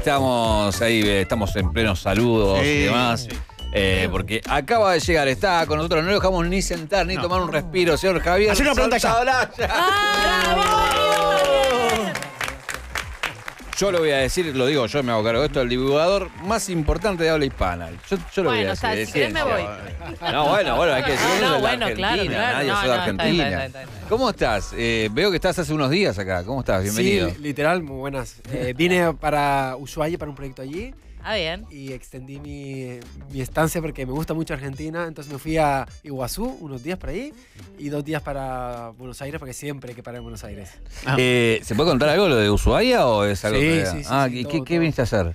estamos ahí, eh, estamos en plenos saludos y demás. Eh, porque acaba de llegar, está con nosotros, no lo dejamos ni sentar ni tomar un respiro, señor Javier. Hacer una planta ya yo lo voy a decir, lo digo yo, me hago cargo de esto, el divulgador más importante de habla hispana. Yo, lo voy a decir. Bueno, o me voy. No, bueno, bueno, hay que decirlo. bueno, claro, claro. Nadie no, de Argentina. ¿Cómo estás? Eh, veo que estás hace unos días acá. ¿Cómo estás? Bienvenido. Sí, literal, muy buenas. Eh, vine para Ushuaia para un proyecto allí. Ah, bien. Y extendí mi, estancia porque me gusta mucho Argentina. Entonces me fui a Iguazú unos días para ahí y dos días para Buenos Aires porque siempre hay que parar en Buenos Aires. Eh, ¿Se puede contar algo lo de Ushuaia o es algo ah, ¿qué, ¿qué, viniste a hacer?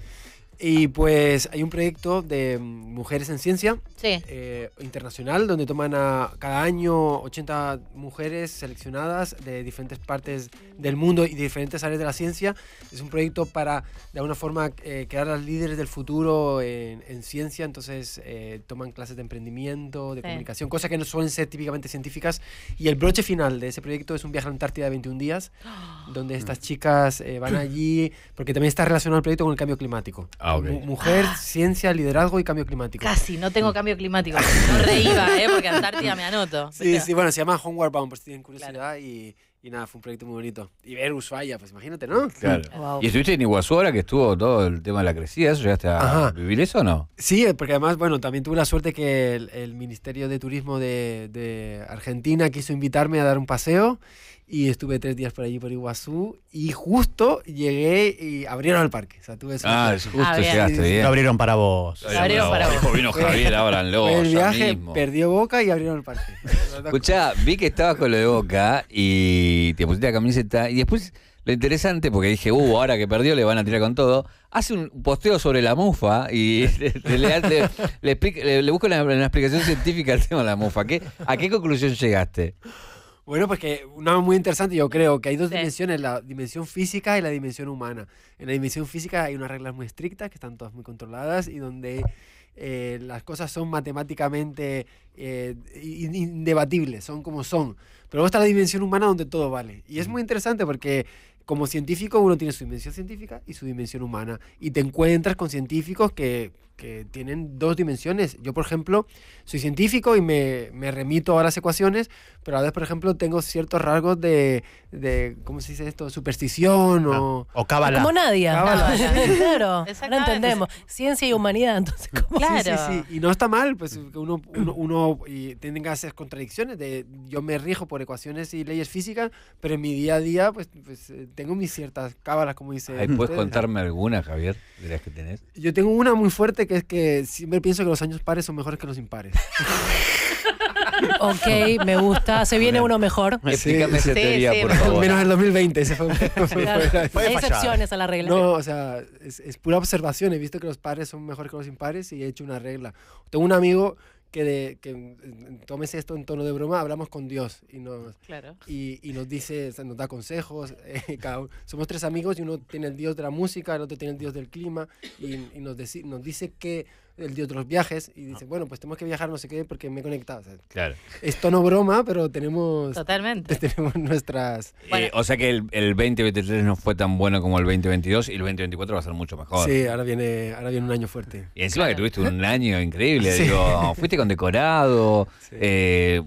Y pues hay un proyecto de mm, mujeres en ciencia eh, internacional donde toman a cada año 80 mujeres seleccionadas de diferentes partes del mundo y de diferentes áreas de la ciencia. Es un proyecto para de alguna forma eh, crear las líderes del futuro en, ciencia. Entonces eh, toman clases de emprendimiento, de comunicación, cosas que no suelen ser típicamente científicas. Y el broche final de ese proyecto es un viaje a la Antártida de 21 días, donde mm. estas chicas eh, van allí, porque también está relacionado el proyecto con el cambio climático. Ah, mujer, ah. ciencia, liderazgo y cambio climático. Casi, no tengo mm. cambio climático. No reíba, ¿eh? porque Antártida me anoto. Sí, sí, bueno, se llama Homeward Bound, por si tienen curiosidad y, y, nada, fue un proyecto muy bonito. Y ver Ushuaia, pues imagínate, ¿no? Claro. Mm. Y estuviste en Iguazú ahora que estuvo todo el tema de la crecida, ¿eso llegaste a Ajá. vivir eso o no? Sí, eh, porque además, bueno, también tuve la suerte que el, el Ministerio de Turismo de, de Argentina quiso invitarme a dar un paseo y estuve tres días por allí por Iguazú y justo llegué y abrieron el parque. O sea, tuve ah, justo llegaste bien. Lo abrieron para vos. Lo abrieron, para vos. Vino Javier ahora en El viaje perdió Boca y abrieron el parque. Escuchá, vi que estabas con lo de Boca y te pusiste la camiseta y después lo interesante, porque dije, uh, ahora que perdió le van a tirar con todo, hace un posteo sobre la mufa y le, busco una, explicación científica al tema de la mufa. ¿Qué, ¿A qué conclusión llegaste? Bueno, pues que una muy interesante, yo creo que hay dos dimensiones, la dimensión física y la dimensión humana. En la dimensión física hay unas reglas muy estrictas que están todas muy controladas y donde eh, las cosas son matemáticamente eh, indebatibles, son como son. Pero luego está la dimensión humana donde todo vale. Y es muy interesante porque como científico uno tiene su dimensión científica y su dimensión humana. Y te encuentras con científicos que que tienen dos dimensiones. Yo, por ejemplo, soy científico y me, me remito a las ecuaciones, pero a veces, por ejemplo, tengo ciertos rasgos de, de ¿cómo se dice esto? Superstición ah, o... O cábala. Como nadie. claro, no entendemos. Pues. Ciencia y humanidad, entonces, ¿cómo? Claro. Sí, y no está mal, pues, que uno, uno, uno y hacer contradicciones. De, yo me rijo por ecuaciones y leyes físicas, pero en mi día a día, pues, pues eh, tengo mis ciertas cábalas, como dice... ahí ¿Puedes contarme alguna, Javier, dirías que tenés? Yo tengo una muy fuerte que es que siempre pienso que los años pares son mejores que los impares. ok, me gusta. Se viene uno mejor. Explícame esa teoría, por favor. Menos el 2020. Ese fue, Hay excepciones a la regla. No, o sea, es, es pura observación. He visto que los pares son mejores que los impares y he hecho una regla. Tengo un amigo que, que tomes esto en tono de broma, hablamos con Dios y nos, mm, claro. y, y, nos dice, nos da consejos. Eh, somos tres amigos y uno tiene el Dios de la música, el otro tiene el Dios del clima y, y nos, nos dice que el de otros viajes y ah. dice, bueno, pues tenemos que viajar no sé qué porque me he conectado. claro. Esto no broma, pero tenemos... Totalmente. Tenemos nuestras... Eh, o sea que el, 2023 no fue tan bueno como el 2022 y el 2024 va a ser mucho mejor. Sí, ahora viene, ahora viene un año fuerte. Y encima que tuviste un año increíble, digo, fuiste condecorado, eh,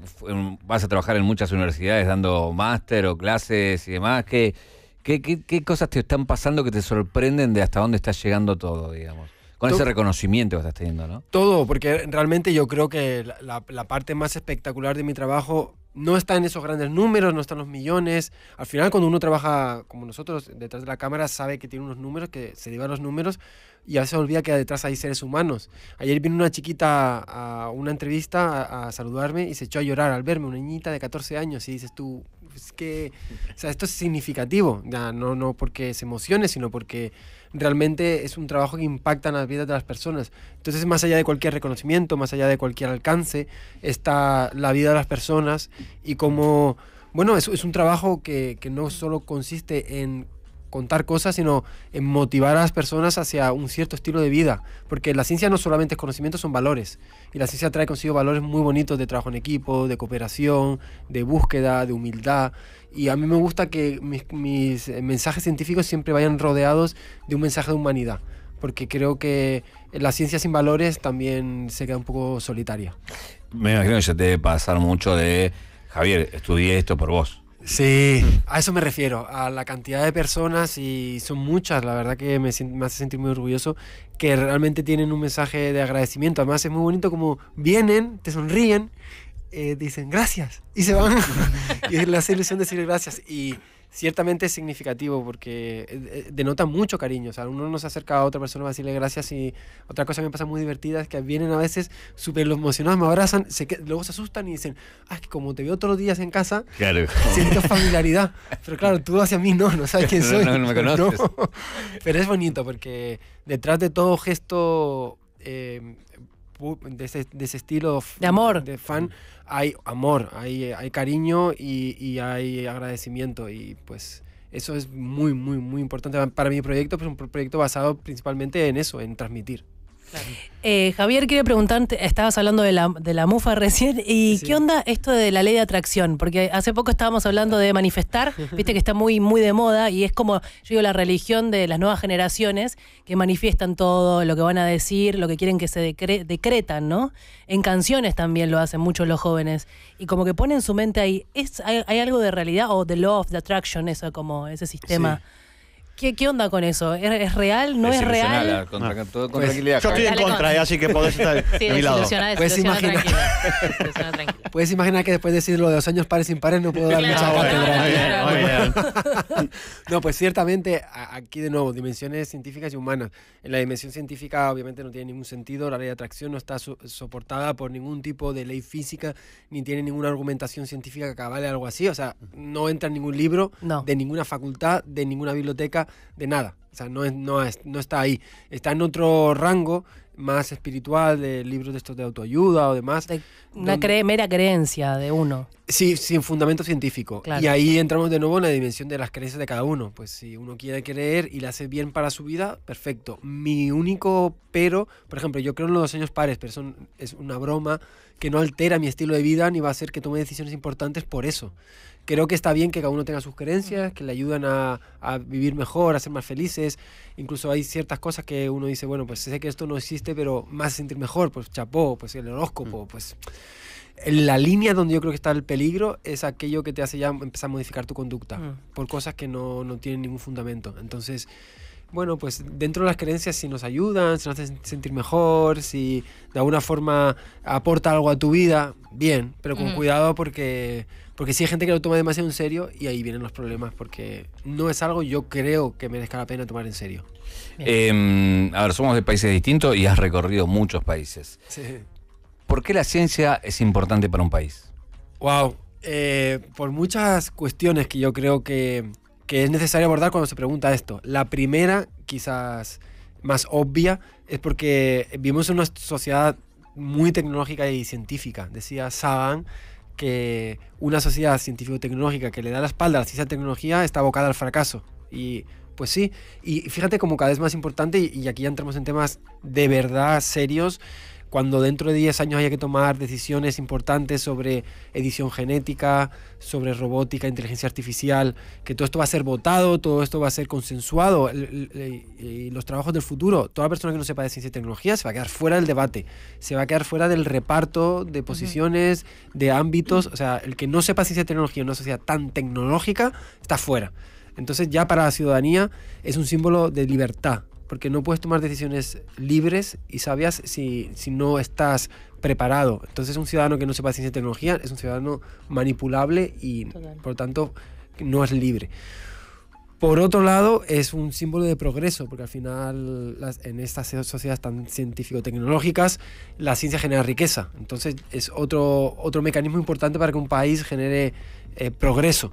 vas a trabajar en muchas universidades dando máster o clases y demás, ¿Qué, ¿Qué, qué, cosas te están pasando que te sorprenden de hasta dónde estás llegando todo, digamos? Con ese reconocimiento que estás teniendo, ¿no? Todo, porque realmente yo creo que la, parte más espectacular de mi trabajo no está en esos grandes números, no están los millones. Al final, cuando uno trabaja como nosotros, detrás de la cámara, sabe que tiene unos números, que se llevan los números, y a veces olvida que detrás hay seres humanos. Ayer vino una chiquita a una entrevista a, a saludarme y se echó a llorar al verme, una niñita de 14 años, y dices tú, es que, o sea, esto es significativo, ya, no, no porque se emocione, sino porque realmente es un trabajo que impacta en las vidas de las personas. Entonces, más allá de cualquier reconocimiento, más allá de cualquier alcance, está la vida de las personas y como, bueno, es, es un trabajo que, que no solo consiste en contar cosas, sino en motivar a las personas hacia un cierto estilo de vida. Porque la ciencia no solamente es conocimiento, son valores. Y la ciencia trae consigo valores muy bonitos de trabajo en equipo, de cooperación, de búsqueda, de humildad. Y a mí me gusta que mis, eh, mensajes científicos siempre vayan rodeados de un mensaje de humanidad. Porque creo que la ciencia sin valores también se queda un poco solitaria. Me imagino que ya te debe pasar mucho de, Javier, estudié esto por vos. Sí, a eso me refiero, a la cantidad de personas y son muchas, la verdad que me, hace sentir muy orgulloso que realmente tienen un mensaje de agradecimiento. Además es muy bonito como vienen, te sonríen, eh, dicen gracias y se van. y la ilusión de decir gracias y ciertamente es significativo porque eh, eh, denota mucho cariño. O sea, uno no se acerca a otra persona para decirle gracias y otra cosa que me pasa muy divertida es que vienen a veces súper emocionados, me abrazan, luego se asustan y dicen, ah, es que como te veo todos los días en casa, siento familiaridad. Pero claro, tú hacia mí no, no sabes quién soy. No, me conoces. Pero es bonito porque detrás de todo gesto eh, de ese, de estilo de amor. De fan, hay amor, hay, hay cariño y, y hay agradecimiento. Y pues eso es muy, muy, muy importante para mi proyecto, pero es un proyecto basado principalmente en eso, en transmitir. Eh, Javier, quiere preguntarte, estabas hablando de la, de la mufa recién, ¿y qué onda esto de la ley de atracción? Porque hace poco estábamos hablando de manifestar, viste que está muy, muy de moda y es como, yo digo, la religión de las nuevas generaciones que manifiestan todo, lo que van a decir, lo que quieren que se decre decretan, ¿no? En canciones también lo hacen muchos los jóvenes y como que ponen su mente ahí, ¿es, hay, algo de realidad o de law of attraction, eso como ese sistema? ¿Qué, onda con eso? ¿Es, real? ¿No es, real? Ah. Pues, yo estoy en contra, así que podés estar de mi lado. Puedes imaginar, que después de decir lo de dos años pares impares no puedo dar mucha no, pues ciertamente, aquí de nuevo, dimensiones científicas y humanas. En la dimensión científica obviamente no tiene ningún sentido, la ley de atracción no está soportada por ningún tipo de ley física, ni tiene ninguna argumentación científica que avale algo así. O sea, no entra en ningún libro, de ninguna facultad, de ninguna biblioteca de nada. O sea, no, no, no está ahí. Está en otro rango más espiritual de libros de estos de autoayuda o demás. una mera creencia de uno. Sí, sin fundamento científico. Y ahí entramos de nuevo en la dimensión de las creencias de cada uno. Pues si uno quiere creer y le hace bien para su vida, perfecto. Mi único pero, por ejemplo, yo creo en los dos años pares, pero es una broma que no altera mi estilo de vida ni va a hacer que tome decisiones importantes por eso. Creo que está bien que cada uno tenga sus creencias, que le ayudan a, vivir mejor, a ser más felices. Incluso hay ciertas cosas que uno dice, bueno, pues sé que esto no existe, pero más sentir mejor, pues chapó, pues el horóscopo, pues la línea donde yo creo que está el peligro es aquello que te hace ya empezar a modificar tu conducta mm. por cosas que no, no, tienen ningún fundamento. Entonces, bueno, pues dentro de las creencias si nos ayudan, si nos hacen sentir mejor, si de alguna forma aporta algo a tu vida, bien, pero con cuidado porque, porque si hay gente que lo toma demasiado en serio y ahí vienen los problemas, porque no es algo yo creo que merezca la pena tomar en serio. Ahora, em, a ver, somos de países distintos y has recorrido muchos países. Sí. ¿Por qué la ciencia es importante para un país? Wow, eh, por muchas cuestiones que yo creo que, que es necesario abordar cuando se pregunta esto. La primera, quizás más obvia, es porque vivimos en una sociedad muy tecnológica y científica. Decía Sagan que una sociedad científico-tecnológica que le da la espalda a la ciencia y tecnología está abocada al fracaso. Y pues sí, y fíjate como cada vez más importante, y aquí ya entramos en temas de verdad serios, cuando dentro de 10 años haya que tomar decisiones importantes sobre edición genética, sobre robótica, inteligencia artificial, que todo esto va a ser votado, todo esto va a ser consensuado, y los trabajos del futuro, toda persona que no sepa de ciencia y tecnología se va a quedar fuera del debate, se va a quedar fuera del reparto de posiciones, de ámbitos, o sea, el que no sepa ciencia y tecnología en una sociedad tan tecnológica está fuera. Entonces ya para la ciudadanía es un símbolo de libertad, porque no puedes tomar decisiones libres y sabias si, no estás preparado. Entonces un ciudadano que no sepa ciencia y tecnología es un ciudadano manipulable y por por tanto no es libre. Por otro lado, es un símbolo de progreso, porque al final en estas sociedades tan científico-tecnológicas, la ciencia genera riqueza. Entonces es otro, otro mecanismo importante para que un país genere eh, progreso.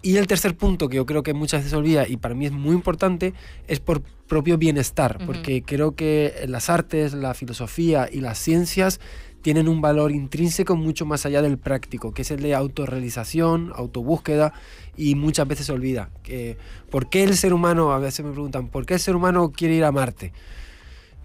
Y el tercer punto que yo creo que muchas veces se olvida y para mí es muy importante es por propio bienestar, porque creo que las artes, la filosofía y las ciencias tienen un valor intrínseco mucho más allá del práctico, que es el de autorrealización, autobúsqueda, y muchas veces se olvida. ¿Por qué el ser humano, a veces me preguntan, ¿por qué el ser humano quiere ir a Marte?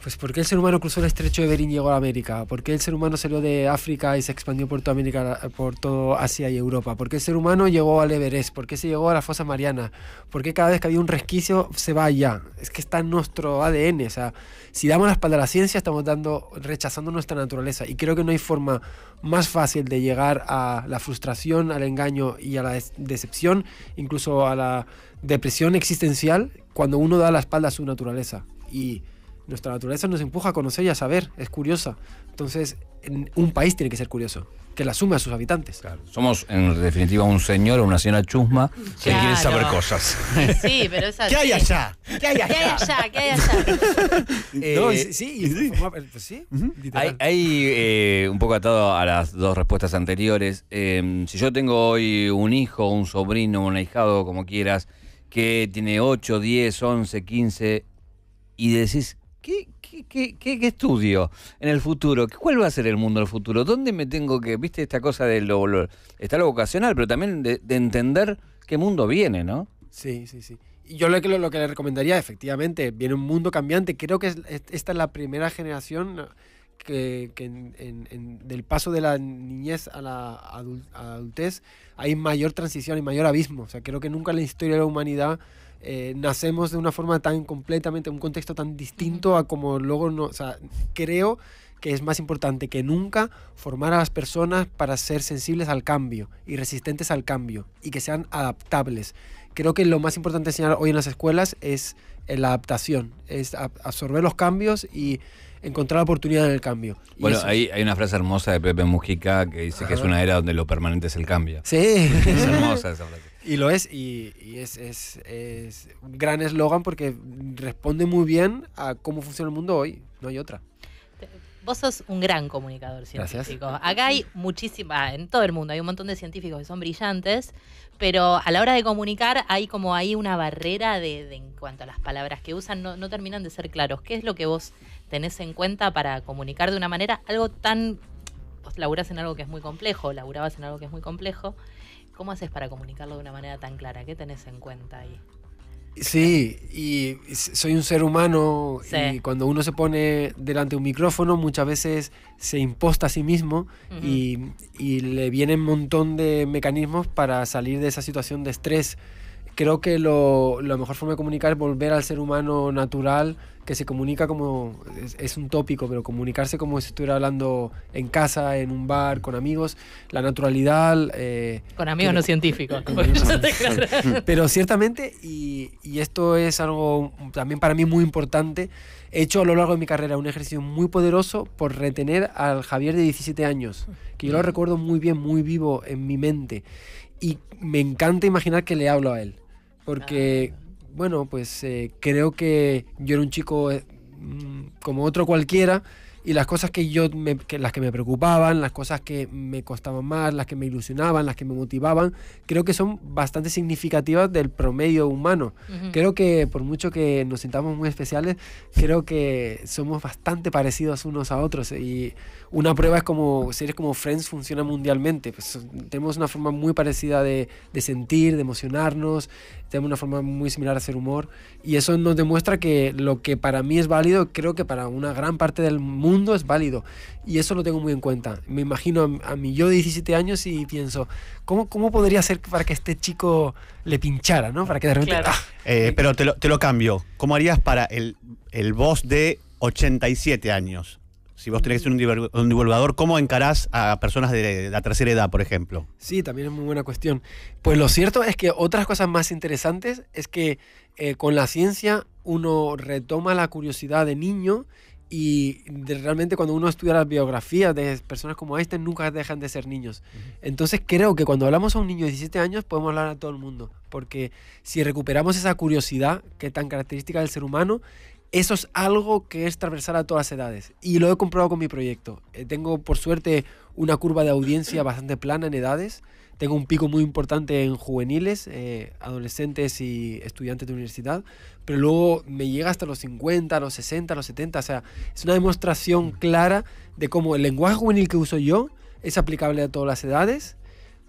Pues ¿por qué el ser humano cruzó el estrecho de Bering y llegó a América? ¿Por qué el ser humano salió de África y se expandió por toda América, por todo Asia y Europa? ¿Por qué el ser humano llegó al Everest? ¿Por qué se llegó a la fosa mariana? ¿Por qué cada vez que había un resquicio se va allá? Es que está en nuestro ADN. O sea, si damos la espalda a la ciencia, estamos dando, rechazando nuestra naturaleza. Y creo que no hay forma más fácil de llegar a la frustración, al engaño y a la decepción, incluso a la depresión existencial, cuando uno da la espalda a su naturaleza. Y nuestra naturaleza nos empuja a conocer y a saber, es curiosa. Entonces, un país tiene que ser curioso, que la sume a sus habitantes. Claro. Somos, en definitiva, un señor o una señora chusma que quiere saber cosas. Sí, pero ¿Qué hay allá? ¿Qué hay allá? ¿Qué hay allá? ¿Qué hay allá? sí, sí eh, pues Hay, eh, un poco atado a las dos respuestas anteriores. Em, si yo tengo hoy un hijo, un sobrino, un ahijado, como quieras, que tiene 8, 10, 11, 15, y decís, ¿Qué, qué, qué, estudio en el futuro? ¿Cuál va a ser el mundo del futuro? ¿Dónde me tengo que.? ¿Viste esta cosa de lo. está lo vocacional, pero también de, entender qué mundo viene, ¿no? Sí, sí, sí. Yo lo que, lo que le recomendaría, efectivamente, viene un mundo cambiante. Creo que esta es la primera generación que, en, del paso de la niñez a la adultez hay mayor transición y mayor abismo. O sea, creo que nunca en la historia de la humanidad eh, nacemos de una forma tan completamente, un contexto tan distinto a como luego, no, o creo que es más importante que nunca formar a las personas para ser sensibles al cambio y resistentes al cambio y que sean adaptables. Creo que lo más importante enseñar hoy en las escuelas es eh, la adaptación, es absorber los cambios y encontrar oportunidad en el cambio. bueno, hay, una frase hermosa de Pepe Mujica que dice que es una era donde lo permanente es el cambio. Sí. Es hermosa esa frase. Y lo es, y, es, es, un gran eslogan porque responde muy bien a cómo funciona el mundo hoy, no hay otra. Vos sos un gran comunicador científico. Acá hay muchísima, en todo el mundo hay un montón de científicos que son brillantes, pero a la hora de comunicar hay como ahí una barrera de, en cuanto a las palabras que usan, no, no terminan de ser claros. ¿Qué es lo que vos tenés en cuenta para comunicar de una manera algo tan... Vos laburás en algo que es muy complejo, laburabas en algo que es muy complejo. ¿Cómo haces para comunicarlo de una manera tan clara? ¿Qué tenés en cuenta ahí? Sí, y soy un ser humano y cuando uno se pone delante de un micrófono muchas veces se imposta a sí mismo y, y, le vienen un montón de mecanismos para salir de esa situación de estrés. Creo que lo, la mejor forma de comunicar es volver al ser humano natural que se comunica como, es, un tópico, pero comunicarse como si estuviera hablando en casa, en un bar, con amigos, la naturalidad... Eh, con amigos no científicos. pero ciertamente, y, y esto es algo también para mí muy importante, he hecho a lo largo de mi carrera un ejercicio muy poderoso por retener al Javier de 17 años, que yo lo recuerdo muy bien, muy vivo en mi mente. Y me encanta imaginar que le hablo a él porque ah bueno, pues eh, creo que yo era un chico eh, mm, como otro cualquiera y las cosas que yo me, las que me preocupaban, las cosas que me costaban más, las que me ilusionaban, las que me motivaban, creo que son bastante significativas del promedio humano. Creo que por mucho que nos sintamos muy especiales, creo que somos bastante parecidos unos a otros y una prueba es como, series como Friends funciona mundialmente, pues, tenemos una forma muy parecida de, sentir, de emocionarnos, tenemos una forma muy similar de hacer humor y eso nos demuestra que lo que para mí es válido, creo que para una gran parte del mundo es válido y eso lo tengo muy en cuenta. Me imagino a, mí, yo de 17 años y pienso, ¿cómo, ¿cómo podría ser para que este chico le pinchara, Para que de repente... ¡ah! Eh, pero te lo, cambio, ¿cómo harías para el, el boss de 87 años? Si vos tenés que ser un divulgador, ¿cómo encarás a personas de la tercera edad, por ejemplo? Sí, también es muy buena cuestión. Pues lo cierto es que otras cosas más interesantes es que eh, con la ciencia uno retoma la curiosidad de niño y realmente cuando uno estudia las biografías de personas como este, nunca dejan de ser niños. Entonces creo que cuando hablamos a un niño de 17 años podemos hablar a todo el mundo, porque si recuperamos esa curiosidad que es tan característica del ser humano, eso es algo que es transversal a todas las edades y lo he comprobado con mi proyecto. Eh, tengo, por suerte, una curva de audiencia bastante plana en edades. Tengo un pico muy importante en juveniles, eh, adolescentes y estudiantes de universidad, pero luego me llega hasta los 50, los 60, los 70. O sea, es una demostración mm. clara de cómo el lenguaje juvenil que uso yo es aplicable a todas las edades,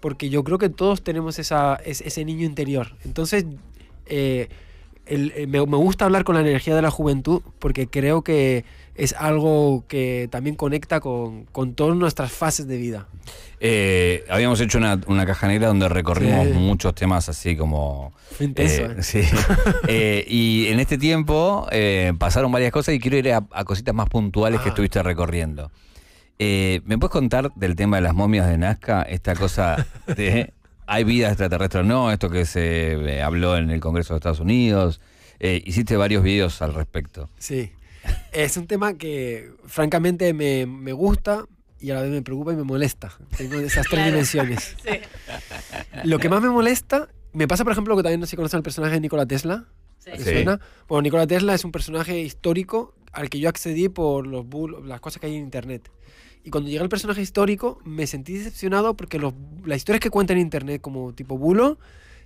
porque yo creo que todos tenemos ese niño interior. Entonces, eh, eh, me, gusta hablar con la energía de la juventud porque creo que es algo que también conecta con, todas nuestras fases de vida. Eh, habíamos hecho una, caja negra donde recorrimos muchos temas así como... Eh, y en este tiempo pasaron varias cosas y quiero ir a, cositas más puntuales que ah. estuviste recorriendo. ¿Me puedes contar del tema de las momias de Nazca? Esta cosa de hay vida extraterrestre o no, esto que se eh, habló en el Congreso de Estados Unidos. Eh, hiciste varios videos al respecto. Sí. Es un tema que francamente me, gusta y a la vez me preocupa y me molesta. Tengo esas tres dimensiones. Sí. Lo que más me molesta, me pasa por ejemplo que también no se conoce el personaje de Nikola Tesla. Sí. Bueno, Nikola Tesla es un personaje histórico al que yo accedí por los las cosas que hay en internet. Y cuando llega el personaje histórico, me sentí decepcionado porque los, las historias que cuenta en internet, como tipo bulo,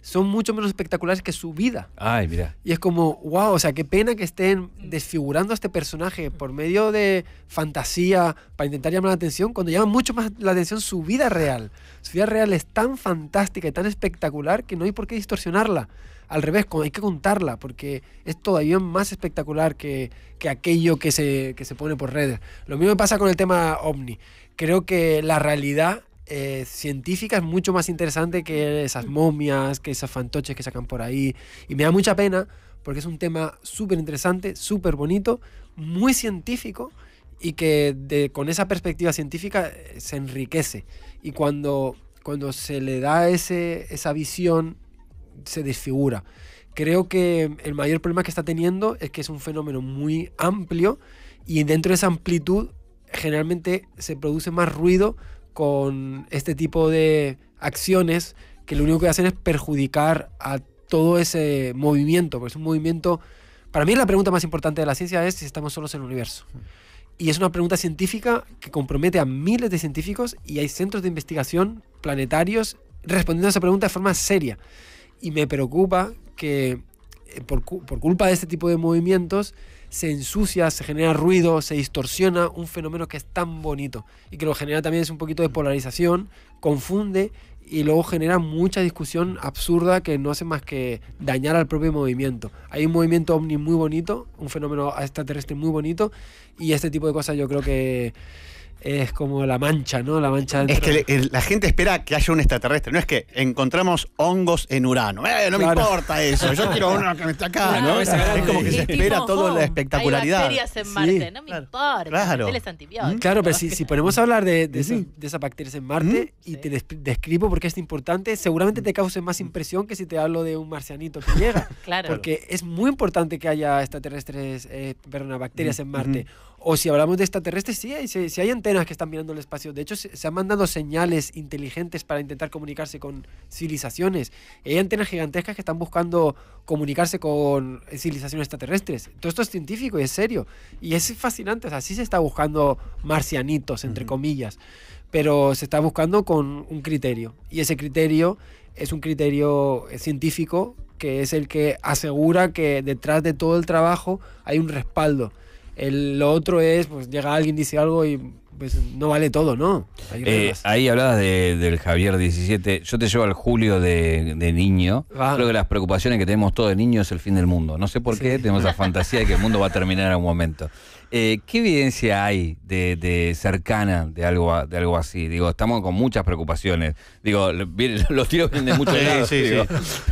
son mucho menos espectaculares que su vida. mira. Y es como, wow, o sea, qué pena que estén desfigurando a este personaje por medio de fantasía para intentar llamar la atención, cuando llama mucho más la atención su vida real. Su vida real es tan fantástica y tan espectacular que no hay por qué distorsionarla al revés, hay que contarla, porque es todavía más espectacular que, aquello que se, se pone por redes. Lo mismo pasa con el tema ovni. Creo que la realidad eh, científica es mucho más interesante que esas momias, que esas fantoches que sacan por ahí. Y me da mucha pena porque es un tema súper interesante, súper bonito, muy científico y que con esa perspectiva científica eh, se enriquece. Y cuando, cuando se le da ese, esa visión se desfigura. Creo que el mayor problema que está teniendo es que es un fenómeno muy amplio y dentro de esa amplitud generalmente se produce más ruido con este tipo de acciones que lo único que hacen es perjudicar a todo ese movimiento, porque es un movimiento... Para mí la pregunta más importante de la ciencia es si estamos solos en el universo. Y es una pregunta científica que compromete a miles de científicos y hay centros de investigación planetarios respondiendo a esa pregunta de forma seria. Y me preocupa que eh, por, por, culpa de este tipo de movimientos se ensucia, se genera ruido, se distorsiona un fenómeno que es tan bonito y que lo genera también es un poquito de polarización, confunde y luego genera mucha discusión absurda que no hace más que dañar al propio movimiento. Hay un movimiento ovni muy bonito, un fenómeno extraterrestre muy bonito y este tipo de cosas yo creo que es como la mancha, ¿no? La mancha Es que la gente espera que haya un extraterrestre, no es que encontramos hongos en Urano. Eh, no me importa eso, yo quiero uno que me está acá, ¿no? Es, como que se espera toda la espectacularidad. Hay bacterias en Marte, no me claro. Claro, mm, claro pero pues si, si ponemos a hablar de, de, esas, bacterias en Marte mm. y te describo por es importante, seguramente te cause más impresión que si te hablo de un marcianito que llega. claro. Porque es muy importante que haya extraterrestres, eh, perdón, bacterias en Marte o si hablamos de extraterrestres, sí hay, hay antenas que están mirando el espacio. De hecho, se, han mandado señales inteligentes para intentar comunicarse con civilizaciones. hay antenas gigantescas que están buscando comunicarse con civilizaciones extraterrestres. Todo esto es científico y es serio. Y es fascinante. O sea, sí se está buscando marcianitos, entre comillas. Pero se está buscando con un criterio. Y ese criterio es un criterio científico que es el que asegura que detrás de todo el trabajo hay un respaldo lo otro es, pues llega alguien, dice algo y pues, no vale todo, ¿no? ahí eh, hablabas del Javier 17. Yo te llevo al Julio de, niño. Ah. Creo que las preocupaciones que tenemos todos de niño es el fin del mundo. No sé por qué tenemos la fantasía de que el mundo va a terminar en algún momento. Eh, ¿Qué evidencia hay de, cercana de algo, de algo así? Digo, estamos con muchas preocupaciones. Digo, los tiros vienen de muchos lados. Sí,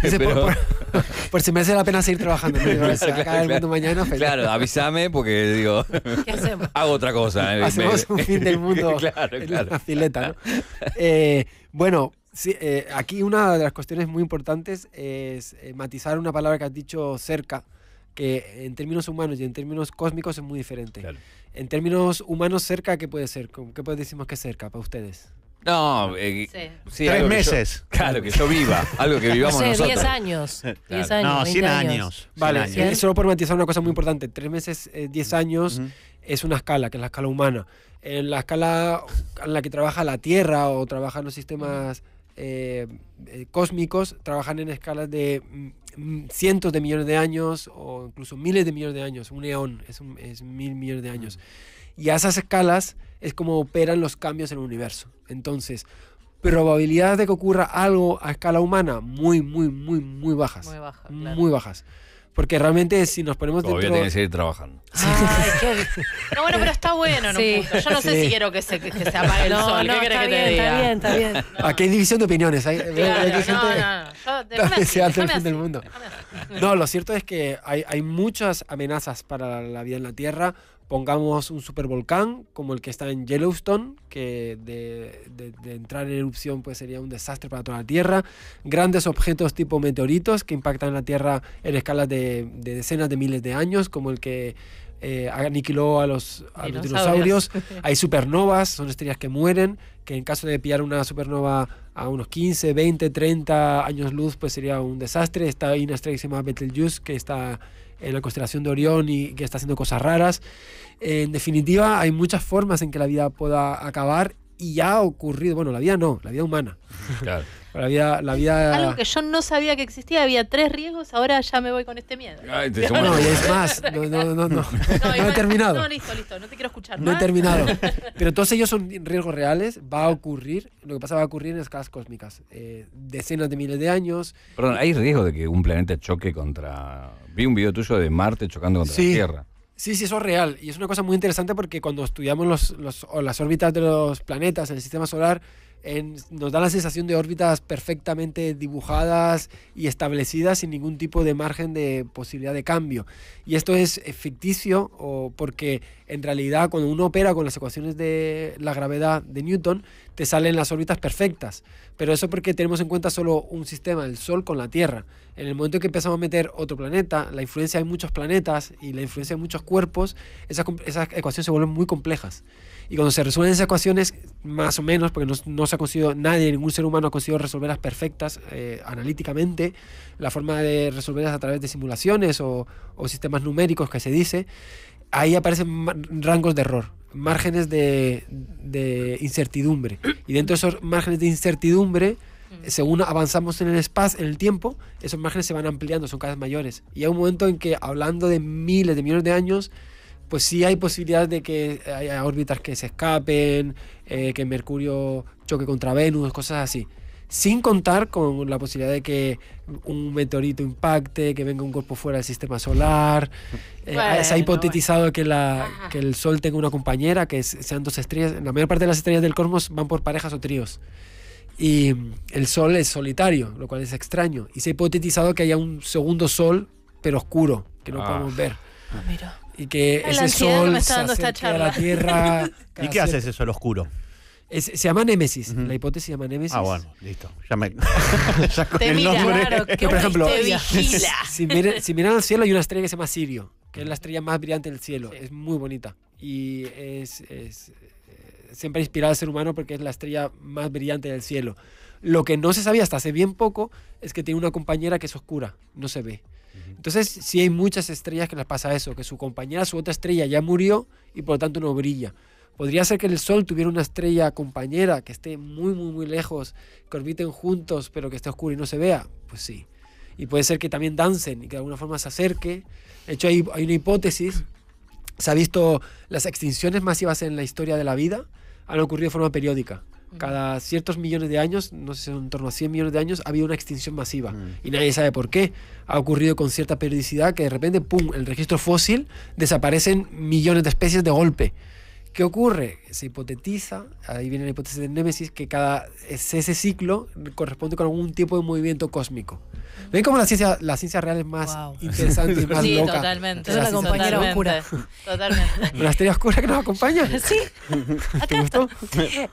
sí, por si merece la pena seguir trabajando. claro, el mundo mañana. Claro, avísame porque digo, hago otra cosa. Eh, Hacemos un fin del mundo claro, fileta. ¿no? Eh, bueno, Sí, eh, aquí una de las cuestiones muy importantes es eh, matizar una palabra que has dicho cerca, que en términos humanos y en términos cósmicos es muy diferente. En términos humanos, cerca, ¿qué puede ser? ¿Qué podemos decimos que cerca para ustedes? No, eh, Tres meses. claro, que yo viva. Algo que vivamos nosotros. años. años. no, 100 años. Vale, Solo años. matizar una cosa muy importante. Tres meses, eh, diez años es una escala, que es la escala humana. En la escala en la que trabaja la Tierra o trabajan los sistemas eh, cósmicos, trabajan en escalas de mm, mm, cientos de millones de años o incluso miles de millones de años. Un eón es, es mil millones de años. Y a esas escalas es como operan los cambios en el universo. Entonces, probabilidades de que ocurra algo a escala humana muy, muy, muy, muy bajas. Muy, bajas, claro. muy bajas. Porque realmente si nos ponemos Todavía dentro... Todavía que seguir trabajando. qué... No, bueno, pero está bueno. No Yo no sé si quiero que se, que se apague el no, sol. No, ¿Qué está, bien, te diga? está bien, está bien, Aquí hay división de opiniones. Hay, hay gente no, no. Déjame del mundo. No, lo cierto es que hay, hay muchas amenazas para la vida en la Tierra, Pongamos un supervolcán como el que está en Yellowstone, que de, entrar en erupción pues sería un desastre para toda la Tierra. Grandes objetos tipo meteoritos que impactan la Tierra en escalas de, decenas de miles de años, como el que eh, aniquiló a los, dinosaurios. Hay supernovas, son estrellas que mueren, que en caso de pillar una supernova a unos 15, 20, 30 años luz, pues sería un desastre. Está ahí una estrella que se llama Betelgeuse, que está en la constelación de Orión y que está haciendo cosas raras. En definitiva, hay muchas formas en que la vida pueda acabar y ya ha ocurrido, bueno, la vida no, la vida humana. Claro. La vida, la vida... Algo que yo no sabía que existía, había tres riesgos, ahora ya me voy con este miedo. no, y es más, no, no, no, no. he terminado. No, listo, listo, no te quiero escuchar. No he terminado. Pero todos ellos son riesgos reales, va a ocurrir, lo que pasa va a ocurrir en escalas cósmicas, eh, decenas de miles de años. Perdón, ¿hay riesgo de que un planeta choque contra... Vi un video tuyo de Marte chocando contra la Tierra. Sí, sí, eso es real. Y es una cosa muy interesante porque cuando estudiamos los, las órbitas de los planetas en el sistema solar, nos da la sensación de órbitas perfectamente dibujadas y establecidas sin ningún tipo de margen de posibilidad de cambio. Y esto es eh, ficticio porque en realidad cuando uno opera con las ecuaciones de la gravedad de Newton, te salen las órbitas perfectas. Pero eso porque tenemos en cuenta solo un sistema, el Sol con la Tierra. En el momento que empezamos a meter otro planeta, la influencia de muchos planetas y la influencia de muchos cuerpos, esas ecuaciones se vuelven muy complejas. Y cuando se resuelven esas ecuaciones, más o menos, porque no, se ha conseguido, nadie, ningún ser humano ha conseguido resolverlas perfectas eh, analíticamente, la forma de resolverlas a través de simulaciones o, sistemas numéricos que se dice, ahí aparecen rangos de error, márgenes de, de, incertidumbre. Y dentro de esos márgenes de incertidumbre, mm. según avanzamos en el espacio, en el tiempo, esos márgenes se van ampliando, son cada vez mayores. Y hay un momento en que hablando de miles, de millones de años, pues sí hay posibilidad de que haya órbitas que se escapen, eh, que Mercurio choque contra Venus, cosas así. Sin contar con la posibilidad de que un meteorito impacte, que venga un cuerpo fuera del sistema solar. Eh, se ha hipotetizado que, el Sol tenga una compañera, que sean dos estrellas. La mayor parte de las estrellas del cosmos van por parejas o tríos. Y el Sol es solitario, lo cual es extraño. Y se ha hipotetizado que haya un segundo Sol, pero oscuro, que no ah. podemos ver. Ah, mira y que ese sol se a la Tierra. ¿Y qué hace ese sol oscuro? se llama Némesis, la hipótesis se llama Némesis. Ah, bueno, listo. Ya me. ya el mira, nombre. que por ejemplo, te vigila. Si, miran, si miran al cielo, hay una estrella que se llama Sirio, que es la estrella más brillante del cielo. Es muy bonita. Y es, eh, siempre inspirada inspirado al ser humano porque es la estrella más brillante del cielo. Lo que no se sabía hasta hace bien poco es que tiene una compañera que es oscura, no se ve. Entonces, si hay muchas estrellas que les pasa eso, que su compañera, su otra estrella ya murió y por lo tanto no brilla. Podría ser que el Sol tuviera una estrella compañera que esté muy, muy, muy lejos, que orbiten juntos, pero que esté oscura y no se vea. Pues sí. Y puede ser que también dancen y que de alguna forma se acerque. De hecho, hay, una hipótesis. Se ha visto las extinciones masivas en la historia de la vida han ocurrido de forma periódica. Cada ciertos millones de años, no sé, en torno a 100 millones de años, ha habido una extinción masiva. Mm. Y nadie sabe por qué. Ha ocurrido con cierta periodicidad que de repente, ¡pum!, el registro fósil desaparecen millones de especies de golpe. ¿Qué ocurre? Se hipotetiza, ahí viene la hipótesis de Némesis, que cada ese ciclo corresponde con algún tipo de movimiento cósmico. ¿Ven cómo la ciencia, la ciencia real es más interesante y más sí, Totalmente. Es la compañera oscura. Totalmente. ¿Una estrella oscura que nos acompaña? Sí.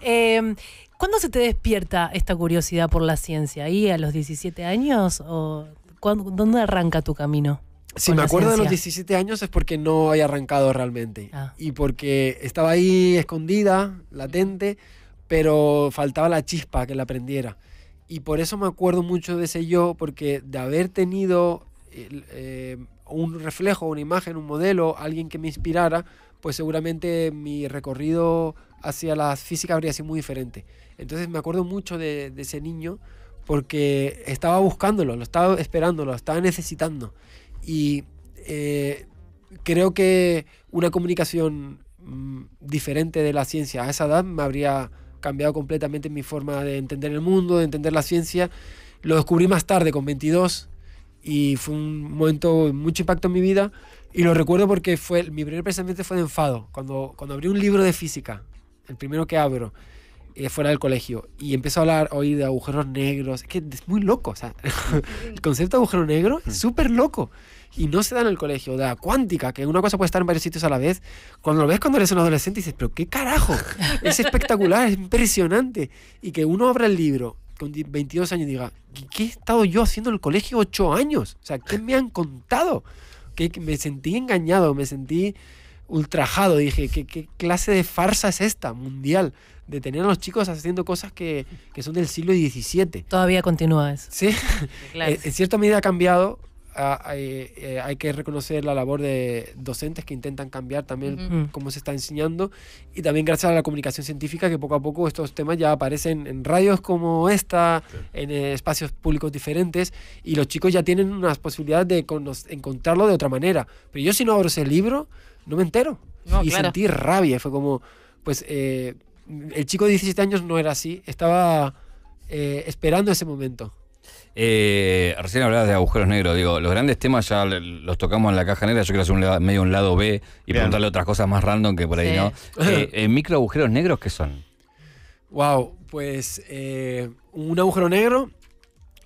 Em, ¿Cuándo se te despierta esta curiosidad por la ciencia? ¿Ahí a los 17 años? ¿O dónde arranca tu camino? Si me acuerdo de los 17 años es porque no había arrancado realmente. Ah. Y porque estaba ahí escondida, latente, pero faltaba la chispa que la prendiera. Y por eso me acuerdo mucho de ese yo, porque de haber tenido eh, un reflejo, una imagen, un modelo, alguien que me inspirara, pues seguramente mi recorrido hacia la física habría sido muy diferente. Entonces me acuerdo mucho de, ese niño porque estaba buscándolo, lo estaba esperando, lo estaba necesitando. Y eh, creo que una comunicación mm, diferente de la ciencia a esa edad me habría cambiado completamente mi forma de entender el mundo, de entender la ciencia. Lo descubrí más tarde, con 22, y fue un momento de mucho impacto en mi vida. Y lo recuerdo porque fue, mi primer pensamiento fue de enfado, cuando, cuando abrí un libro de física, el primero que abro, eh, fuera del colegio y empezó a hablar hoy de agujeros negros, es que es muy loco, o sea, el concepto de agujero negro es mm. súper loco y no se da en el colegio, de la cuántica, que una cosa puede estar en varios sitios a la vez, cuando lo ves cuando eres un adolescente dices, pero qué carajo, es espectacular, es impresionante, y que uno abra el libro con 22 años y diga, ¿qué he estado yo haciendo en el colegio 8 años? O sea, ¿qué me han contado? Que me sentí engañado, me sentí ultrajado, dije, ¿qué, qué clase de farsa es esta mundial? de tener a los chicos haciendo cosas que, que son del siglo XVII. Todavía continúa eso. Sí, claro. Eh, en cierta medida ha cambiado. Hay, eh, hay, que reconocer la labor de docentes que intentan cambiar también mm. cómo se está enseñando y también gracias a la comunicación científica que poco a poco estos temas ya aparecen en radios como esta, en eh, espacios públicos diferentes y los chicos ya tienen unas posibilidades de encontrarlo de otra manera. Pero yo si no abro ese libro, no me entero. y sentí rabia, fue como, pues el chico de 17 años no era así, estaba eh, esperando ese momento. Eh, recién hablabas de agujeros negros, digo, los grandes temas ya los tocamos en la caja negra, yo quiero hacer un, medio un lado B y preguntarle otras cosas más random que por ahí, ¿no? Eh, ¿Micro agujeros negros qué son? Wow, pues un agujero negro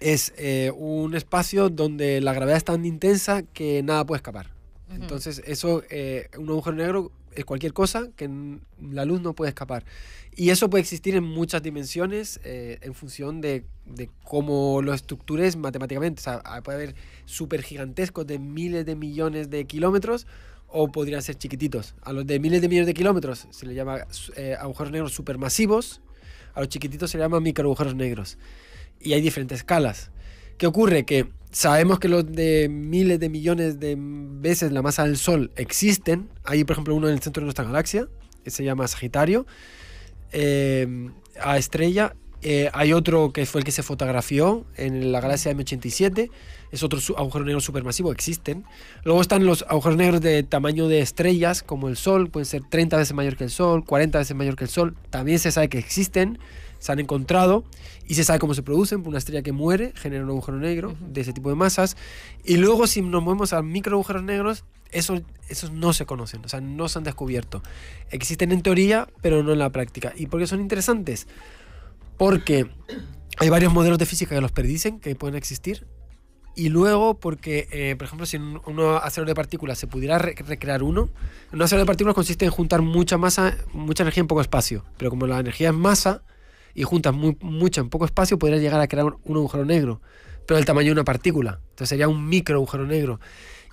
es un espacio donde la gravedad es tan intensa que nada puede escapar. Entonces, eso, un agujero negro es cualquier cosa que la luz no puede escapar. Y eso puede existir en muchas dimensiones eh, en función de, cómo lo estructures matemáticamente. O sea, ah, puede haber súper gigantescos de miles de millones de kilómetros o podrían ser chiquititos. A los de miles de millones de kilómetros se le llama eh, agujeros negros supermasivos, a los chiquititos se le llama microagujeros negros. Y hay diferentes escalas. ¿Qué ocurre? Que sabemos que los de miles de millones de veces la masa del Sol existen. Hay, por ejemplo, uno en el centro de nuestra galaxia, que se llama Sagitario, eh, a estrella. Eh, hay otro que fue el que se fotografió en la galaxia M87. Es otro agujero negro supermasivo, existen. Luego están los agujeros negros de tamaño de estrellas, como el Sol, pueden ser 30 veces mayor que el Sol, 40 veces mayor que el Sol. También se sabe que existen se han encontrado y se sabe cómo se producen. Una estrella que muere genera un agujero negro de ese tipo de masas. Y luego, si nos movemos a micro agujeros negros, esos, esos no se conocen, o sea, no se han descubierto. Existen en teoría, pero no en la práctica. ¿Y por qué son interesantes? Porque hay varios modelos de física que los predicen, que pueden existir. Y luego, porque, eh, por ejemplo, si uno un acero de partículas se pudiera recrear uno, un acero de partículas consiste en juntar mucha masa, mucha energía en poco espacio. Pero como la energía es masa, y juntas muy, mucho en poco espacio, podrías llegar a crear un agujero negro, pero del tamaño de una partícula. Entonces sería un micro agujero negro.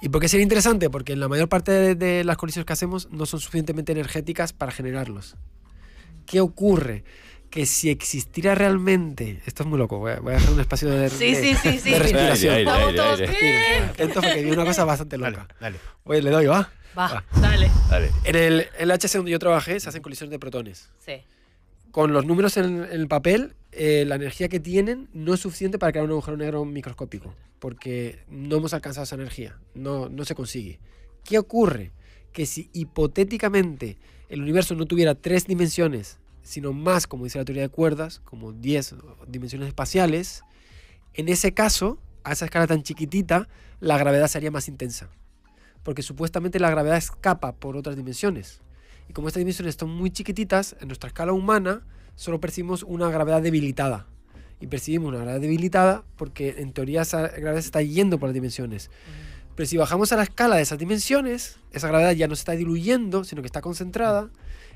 ¿Y por qué sería interesante? Porque la mayor parte de, las colisiones que hacemos no son suficientemente energéticas para generarlos. ¿Qué ocurre? que si existiera realmente. Esto es muy loco, voy a, hacer un espacio de, sí, sí, sí. respiración. Aire, aire, una cosa bastante loca. Dale, Oye, le doy, ¿va? Va, Dale. En el, en el HC donde yo trabajé se hacen colisiones de protones. Sí con los números en, el papel, eh, la energía que tienen no es suficiente para crear un agujero negro microscópico, porque no hemos alcanzado esa energía, no, no se consigue. ¿Qué ocurre? Que si hipotéticamente el universo no tuviera tres dimensiones, sino más, como dice la teoría de cuerdas, como diez dimensiones espaciales, en ese caso, a esa escala tan chiquitita, la gravedad sería más intensa. Porque supuestamente la gravedad escapa por otras dimensiones. Y como estas dimensiones son muy chiquititas, en nuestra escala humana solo percibimos una gravedad debilitada. Y percibimos una gravedad debilitada porque en teoría esa gravedad se está yendo por las dimensiones. Pero si bajamos a la escala de esas dimensiones, esa gravedad ya no se está diluyendo, sino que está concentrada.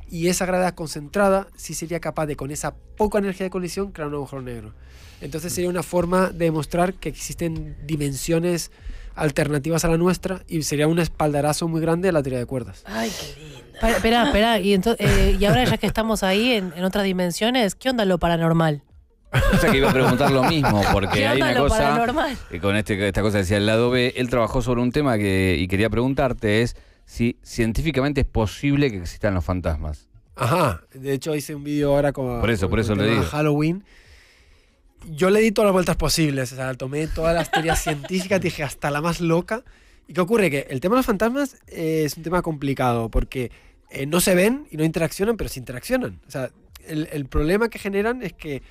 Y esa gravedad concentrada sí sería capaz de, con esa poca energía de colisión, crear un agujero negro. Entonces sería una forma de demostrar que existen dimensiones alternativas a la nuestra y sería un espaldarazo muy grande a la teoría de cuerdas. Ay, qué lindo. Espera, espera, y, eh, y ahora ya que estamos ahí en, en otras dimensiones, ¿qué onda lo paranormal? O sea que iba a preguntar lo mismo, porque hay una cosa. Que con este, esta cosa decía el lado B, él trabajó sobre un tema que, y quería preguntarte: es si científicamente es posible que existan los fantasmas. Ajá, de hecho hice un vídeo ahora con. Por eso, por eso lo digo. Halloween yo le di todas las vueltas posibles, o sea, tomé todas las teorías científicas, dije hasta la más loca. ¿Y qué ocurre? Que el tema de los fantasmas eh, es un tema complicado porque eh, no se ven y no interaccionan, pero sí interaccionan. O sea, el problema que generan es que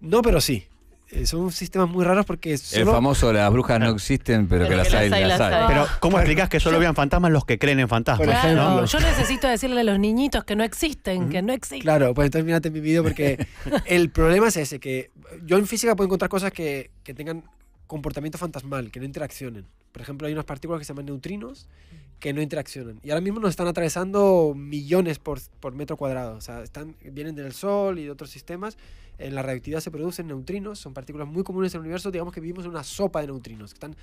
no, pero sí. Eh, son sistemas muy raros porque... El famoso, las brujas no existen, pero, que, las, hay, las hay, las Pero, ¿cómo explicas que solo vean fantasmas los que creen en fantasmas? Claro, yo necesito decirle a los niñitos que no existen, que no existen. Claro, pues entonces mi video porque el problema es ese, que yo en física puedo encontrar cosas que, que tengan comportamiento fantasmal, que no interaccionen. Por ejemplo, hay unas partículas que se llaman neutrinos que no interaccionan. Y ahora mismo nos están atravesando millones por, por metro cuadrado. O sea, están, vienen del Sol y de otros sistemas. En eh, la radioactividad se producen neutrinos, son partículas muy comunes en el universo. Digamos que vivimos en una sopa de neutrinos que están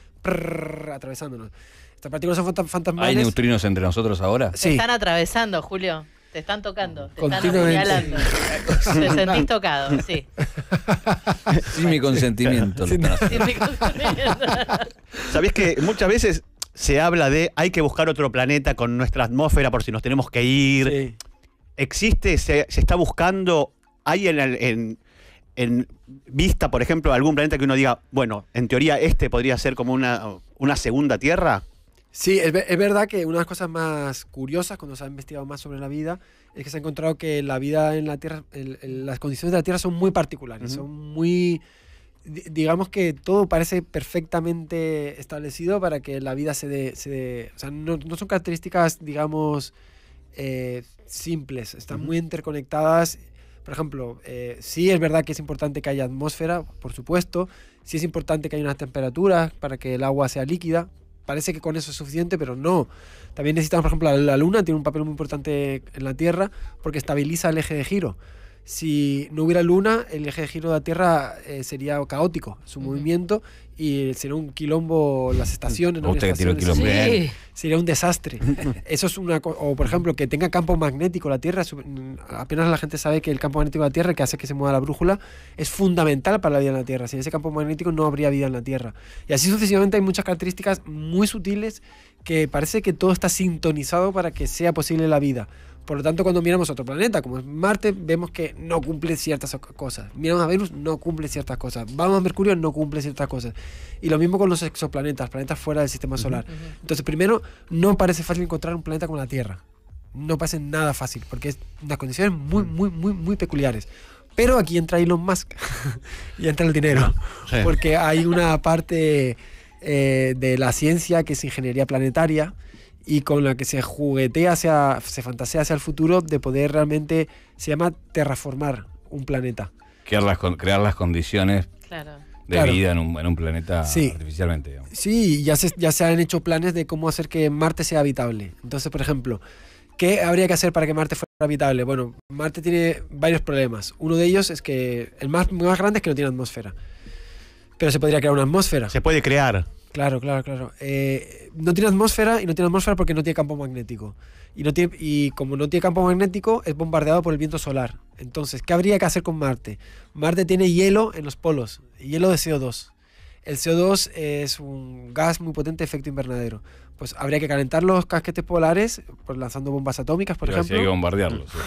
atravesándonos. Estas partículas son fantasmas. ¿Hay neutrinos entre nosotros ahora? Sí. están atravesando, Julio. Te están tocando, te están apuñalando. te sentís tocado, sí. Sin mi consentimiento. Sin mi consentimiento. que muchas veces se habla de hay que buscar otro planeta con nuestra atmósfera por si nos tenemos que ir. ¿Existe, se, está buscando, hay en, en, vista, por ejemplo, algún planeta que uno diga, bueno, en teoría este podría ser como una, segunda Tierra? Sí, es, verdad que una de las cosas más curiosas cuando se ha investigado más sobre la vida es que se ha encontrado que la vida en la Tierra, las condiciones de la Tierra son muy particulares, son muy digamos que todo parece perfectamente establecido para que la vida se dé. o sea, no, son características, digamos, eh, simples, están muy interconectadas. Por ejemplo, eh, sí es verdad que es importante que haya atmósfera, por supuesto, sí es importante que haya unas temperaturas para que el agua sea líquida. Parece que con eso es suficiente, pero no. También necesitamos, por ejemplo, la Luna tiene un papel muy importante en la Tierra porque estabiliza el eje de giro si no hubiera luna, el eje de giro de la Tierra eh, sería caótico, su movimiento, y sería un quilombo las estaciones. Oh, sería un desastre. Eso es una O, por ejemplo, que tenga campo magnético la Tierra, apenas la gente sabe que el campo magnético de la Tierra, que hace que se mueva la brújula, es fundamental para la vida en la Tierra. Sin ese campo magnético no habría vida en la Tierra. Y así sucesivamente hay muchas características muy sutiles que parece que todo está sintonizado para que sea posible la vida. Por lo tanto, cuando miramos otro planeta, como es Marte, vemos que no cumple ciertas cosas. Miramos a Venus, no cumple ciertas cosas. Vamos a Mercurio, no cumple ciertas cosas. Y lo mismo con los exoplanetas, planetas fuera del sistema solar. Entonces, primero, no parece fácil encontrar un planeta como la Tierra. No parece nada fácil, porque es unas condiciones muy, muy, muy, muy peculiares. Pero aquí entra Elon Musk y entra el dinero, porque hay una parte eh, de la ciencia que es ingeniería planetaria y con la que se juguetea, hacia, se fantasea hacia el futuro de poder realmente, se llama terraformar un planeta. Crear las, condiciones de vida en un, planeta artificialmente. Sí, ya se, han hecho planes de cómo hacer que Marte sea habitable. Entonces, por ejemplo, ¿qué habría que hacer para que Marte fuera habitable? Bueno, Marte tiene varios problemas. Uno de ellos es que el más, más grande es que no tiene atmósfera. Pero se podría crear una atmósfera. Se puede crear. Claro, claro, claro. Eh, no tiene atmósfera y no tiene atmósfera porque no tiene campo magnético. Y, no tiene, y como no tiene campo magnético, es bombardeado por el viento solar. Entonces, ¿qué habría que hacer con Marte? Marte tiene hielo en los polos, hielo de CO2. El CO2 es un gas muy potente de efecto invernadero. Pues habría que calentar los casquetes polares pues, lanzando bombas atómicas, por Yo ejemplo. Hay que bombardearlos.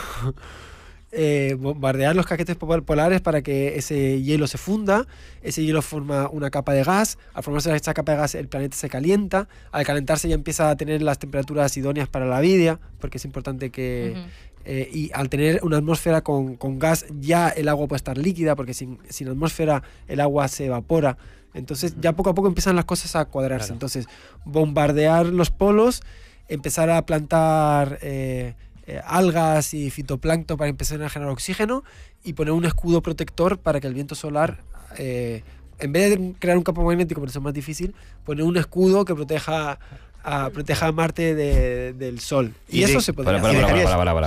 Eh, bombardear los caquetes polares para que ese hielo se funda, ese hielo forma una capa de gas, al formarse esta capa de gas el planeta se calienta, al calentarse ya empieza a tener las temperaturas idóneas para la vida, porque es importante que... Eh, y al tener una atmósfera con, gas ya el agua puede estar líquida, porque sin, atmósfera el agua se evapora. Entonces ya poco a poco empiezan las cosas a cuadrarse. Entonces bombardear los polos, empezar a plantar... Eh, eh, algas y fitoplancton para empezar a generar oxígeno y poner un escudo protector para que el viento solar, eh, en vez de crear un campo magnético, por eso es más difícil, poner un escudo que proteja a, proteja Marte del Sol. Y, eso se podría hacer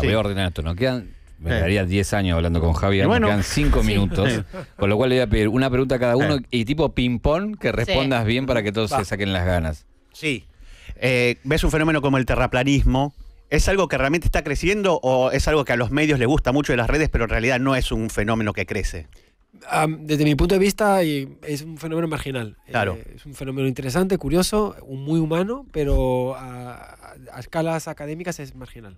voy a ordenar esto. no quedan, me quedaría 10 años hablando con Javier, me quedan 5 minutos. Con lo cual le voy a pedir una pregunta a cada uno y tipo ping-pong que respondas bien para que todos se saquen las ganas. Sí. Eh, ¿Ves un fenómeno como el terraplanismo? ¿Es algo que realmente está creciendo o es algo que a los medios les gusta mucho de las redes, pero en realidad no es un fenómeno que crece? desde mi punto de vista es un fenómeno marginal. Claro. Eh, es un fenómeno interesante, curioso, muy humano, pero ah, a escalas académicas es marginal.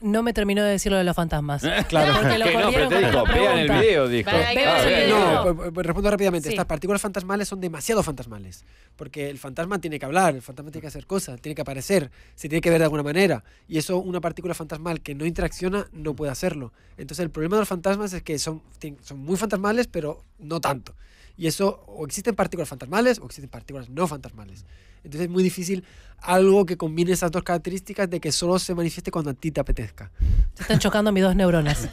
No me termino de decir lo de los fantasmas. Claro. lo pero te dijo, el video, dijo. Ah, no, pues, pues, respondo rápidamente. Estas partículas fantasmales son demasiado fantasmales. Porque el fantasma tiene que hablar, el fantasma tiene que hacer cosas, tiene que aparecer, se tiene que ver de alguna manera. Y eso una partícula fantasmal que no interacciona no puede hacerlo. Entonces el problema de los fantasmas es que son, son muy fantasmales, pero no tanto. Y eso, o existen partículas fantasmales o existen partículas no fantasmales. Entonces es muy difícil algo que combine esas dos características de que solo se manifieste cuando a ti te apetezca. Se están chocando mis dos neuronas.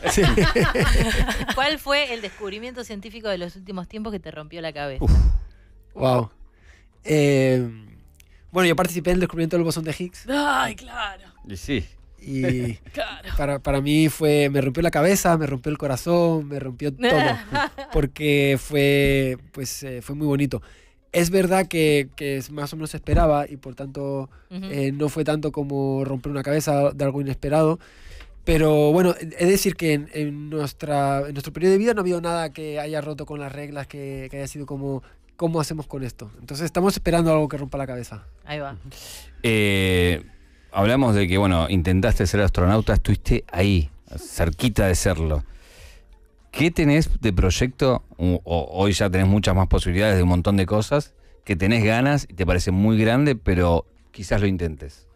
¿Cuál fue el descubrimiento científico de los últimos tiempos que te rompió la cabeza? Uf. Wow. Eh, bueno, yo participé en el descubrimiento del bosón de Higgs. Ay, claro. Y sí. Y para, para, mí fue, me rompió la cabeza, me rompió el corazón, me rompió todo, porque fue, pues, eh, fue muy bonito. Es verdad que, más o menos esperaba y por tanto eh, no fue tanto como romper una cabeza de algo inesperado. Pero bueno, es decir que en, nuestra, en nuestro periodo de vida no ha habido nada que haya roto con las reglas, que, haya sido como, ¿cómo hacemos con esto? Entonces estamos esperando algo que rompa la cabeza. Ahí va. Eh, hablamos de que, bueno, intentaste ser astronauta, estuviste ahí, cerquita de serlo. ¿Qué tenés de proyecto? hoy ya tenés muchas más posibilidades de un montón de cosas que tenés ganas y te parece muy grande, pero quizás lo intentes.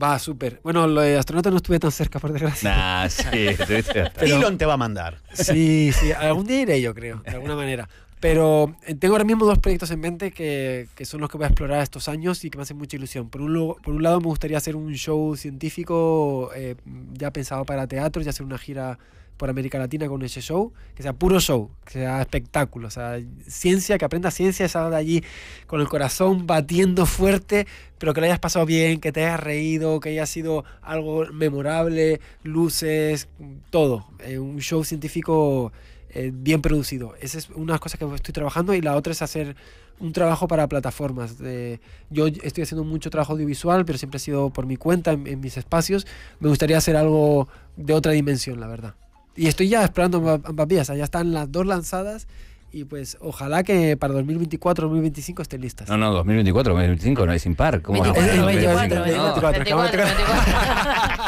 Va, súper. Bueno, lo de astronauta no estuve tan cerca, por desgracia. Nah, sí, te va a mandar. Sí, sí, algún día iré yo, creo, de alguna manera. Pero eh, tengo ahora mismo dos proyectos en mente que, son los que voy a explorar estos años y que me hacen mucha ilusión. Por un, lado, me gustaría hacer un show científico eh, ya pensado para teatro y hacer una gira por América Latina con ese show, que sea puro show, que sea espectáculo, o sea, ciencia, que aprenda ciencia, salga de allí con el corazón batiendo fuerte, pero que lo hayas pasado bien, que te hayas reído, que haya sido algo memorable, luces, todo, eh, un show científico eh, bien producido. Esa es una de las cosas que estoy trabajando y la otra es hacer un trabajo para plataformas. Eh, yo estoy haciendo mucho trabajo audiovisual, pero siempre ha sido por mi cuenta, en mis espacios. Me gustaría hacer algo de otra dimensión, la verdad y estoy ya esperando ambas allá ya están las dos lanzadas y pues ojalá que para 2024 2025 estén listas. No, no, 2024, 2025 no es impar. ¿Cómo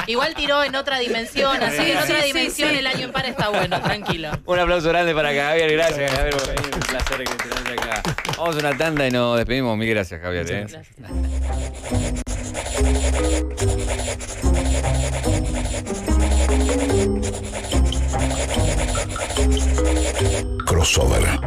Igual tiró en otra dimensión, así que en otra dimensión el año en par está bueno, tranquilo. Un aplauso grande para Javier, gracias Javier un placer que acá. Vamos a una tanda y nos despedimos. Mil gracias Javier. ¿eh? Gracias. karossaları.